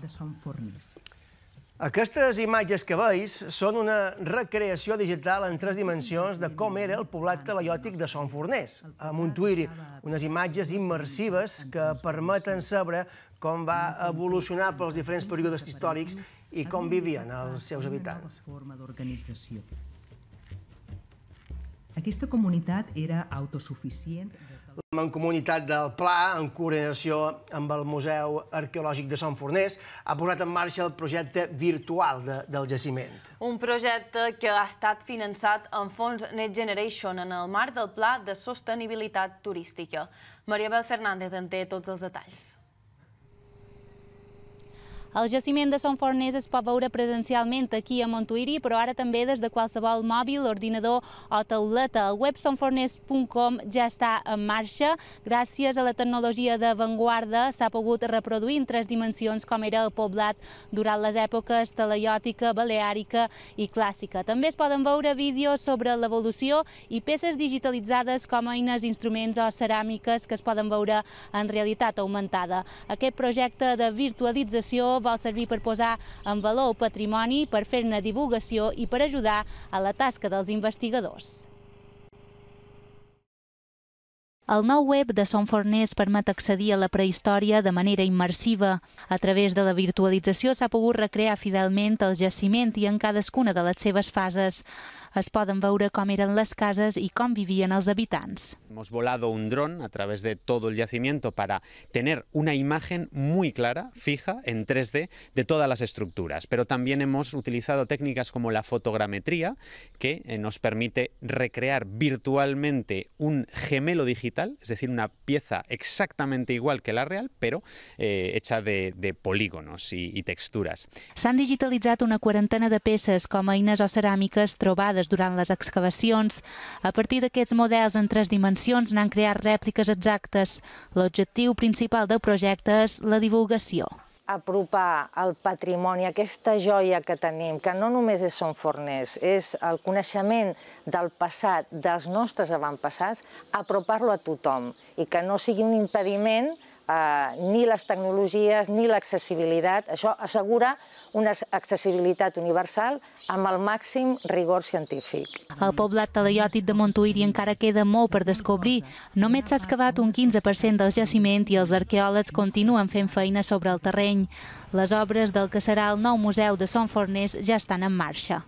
de Son Fornís. Aquestes imatges que veus són una recreació digital en tres dimensions de com era el poblat teleiòtic de Son Fornés, a Montuïri. Unes imatges immersives que permeten saber com va evolucionar pels diferents períodes històrics i com vivien els seus habitants. forma d'organització. Aquesta comunitat era autosuficient la Mancomunitat del Pla, en coordinació amb el Museu Arqueològic de Sant Fornés, ha posat en marxa el projecte virtual de, del jaciment. Un projecte que ha estat finançat amb fons Next Generation en el marc del Pla de Sostenibilitat Turística. Maria Bel Fernández en té tots els detalls. El jaciment de Son Fornés es pot veure presencialment aquí a Montuïri, però ara també des de qualsevol mòbil, ordinador o tauleta. El web sonfornés.com ja està en marxa. Gràcies a la tecnologia d'avantguarda s'ha pogut reproduir en tres dimensions com era el poblat durant les èpoques talaiòtica, baleàrica i clàssica. També es poden veure vídeos sobre l'evolució i peces digitalitzades com eines, instruments o ceràmiques que es poden veure en realitat augmentada. Aquest projecte de virtualització va vol servir per posar en valor patrimoni, per fer-ne divulgació i per ajudar a la tasca dels investigadors. El nou web de Son Forners permet accedir a la prehistòria de manera immersiva. A través de la virtualització s'ha pogut recrear fidelment el jaciment i en cadascuna de les seves fases. Es poden veure com eren les cases i com vivien els habitants. Hemos volado un dron a través de todo el yacimiento para tener una imagen muy clara, fija, en 3D, de todas las estructuras. Pero también hemos utilizado técnicas como la fotogrametría, que nos permite recrear virtualmente un gemelo digital digital, es decir, una pieza exactamente igual que la real, pero eh, hecha de, de polígonos i, i textures. S'han digitalitzat una quarantena de peces com eines o ceràmiques trobades durant les excavacions. A partir d'aquests models en tres dimensions n'han creat rèpliques exactes. L'objectiu principal del projecte és la divulgació apropar el patrimoni, aquesta joia que tenim, que no només és Son Forners, és el coneixement del passat, dels nostres avantpassats, apropar-lo a tothom i que no sigui un impediment Eh, ni les tecnologies ni l'accessibilitat. Això assegura una accessibilitat universal amb el màxim rigor científic. El poblat talaiòtic de Montuïri encara queda molt per descobrir. Només s'ha excavat un 15% del jaciment i els arqueòlegs continuen fent feina sobre el terreny. Les obres del que serà el nou Museu de Son Fornés ja estan en marxa.